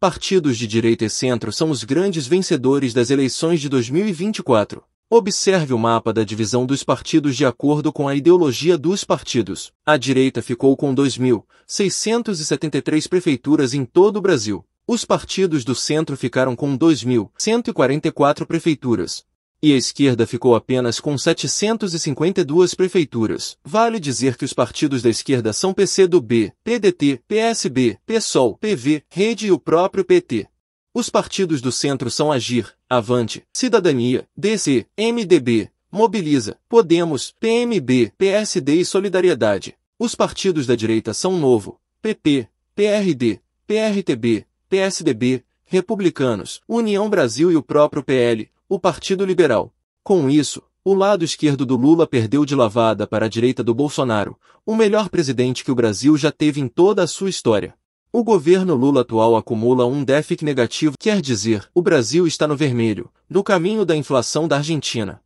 partidos de direita e centro são os grandes vencedores das eleições de 2024. Observe o mapa da divisão dos partidos de acordo com a ideologia dos partidos. A direita ficou com 2.673 prefeituras em todo o Brasil. Os partidos do centro ficaram com 2.144 prefeituras e a esquerda ficou apenas com 752 prefeituras. Vale dizer que os partidos da esquerda são PCdoB, PDT, PSB, PSOL, PV, Rede e o próprio PT. Os partidos do centro são Agir, Avante, Cidadania, DC, MDB, Mobiliza, Podemos, PMB, PSD e Solidariedade. Os partidos da direita são Novo, PP, PRD, PRTB, PSDB, Republicanos, União Brasil e o próprio PL, o Partido Liberal. Com isso, o lado esquerdo do Lula perdeu de lavada para a direita do Bolsonaro, o melhor presidente que o Brasil já teve em toda a sua história. O governo Lula atual acumula um déficit negativo, quer dizer, o Brasil está no vermelho, no caminho da inflação da Argentina.